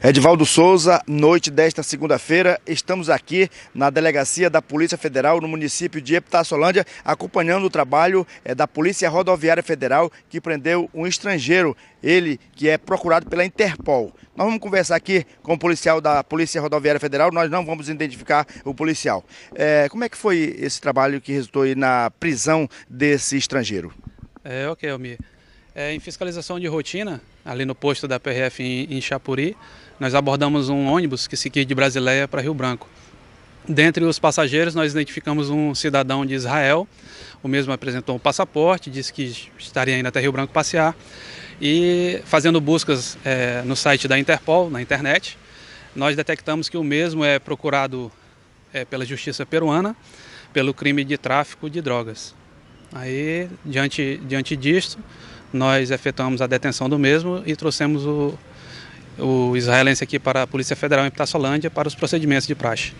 Edvaldo Souza, noite desta segunda-feira, estamos aqui na delegacia da Polícia Federal no município de Epitaçolândia, acompanhando o trabalho eh, da Polícia Rodoviária Federal que prendeu um estrangeiro, ele que é procurado pela Interpol. Nós vamos conversar aqui com o policial da Polícia Rodoviária Federal, nós não vamos identificar o policial. É, como é que foi esse trabalho que resultou na prisão desse estrangeiro? É, ok, Almir. É, em fiscalização de rotina, ali no posto da PRF em, em Chapuri, nós abordamos um ônibus que seguia de Brasileia para Rio Branco. Dentre os passageiros, nós identificamos um cidadão de Israel. O mesmo apresentou um passaporte, disse que estaria indo até Rio Branco passear. E fazendo buscas é, no site da Interpol, na internet, nós detectamos que o mesmo é procurado é, pela justiça peruana pelo crime de tráfico de drogas. Aí, diante, diante disso, nós efetuamos a detenção do mesmo e trouxemos o, o israelense aqui para a Polícia Federal em Ptassolândia para os procedimentos de praxe.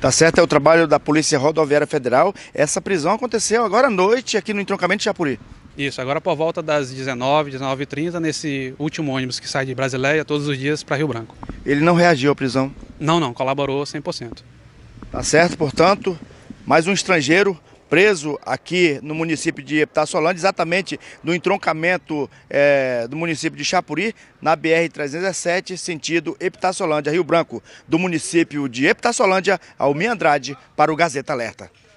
Tá certo, é o trabalho da Polícia Rodoviária Federal. Essa prisão aconteceu agora à noite aqui no entroncamento de Japuri. Isso, agora por volta das 19, 19h30, nesse último ônibus que sai de Brasileia todos os dias para Rio Branco. Ele não reagiu à prisão? Não, não, colaborou 100%. Tá certo, portanto, mais um estrangeiro preso aqui no município de Epitaçolândia, exatamente no entroncamento é, do município de Chapuri, na BR-317, sentido Epitaçolândia, Rio Branco, do município de Epitaçolândia ao Andrade para o Gazeta Alerta.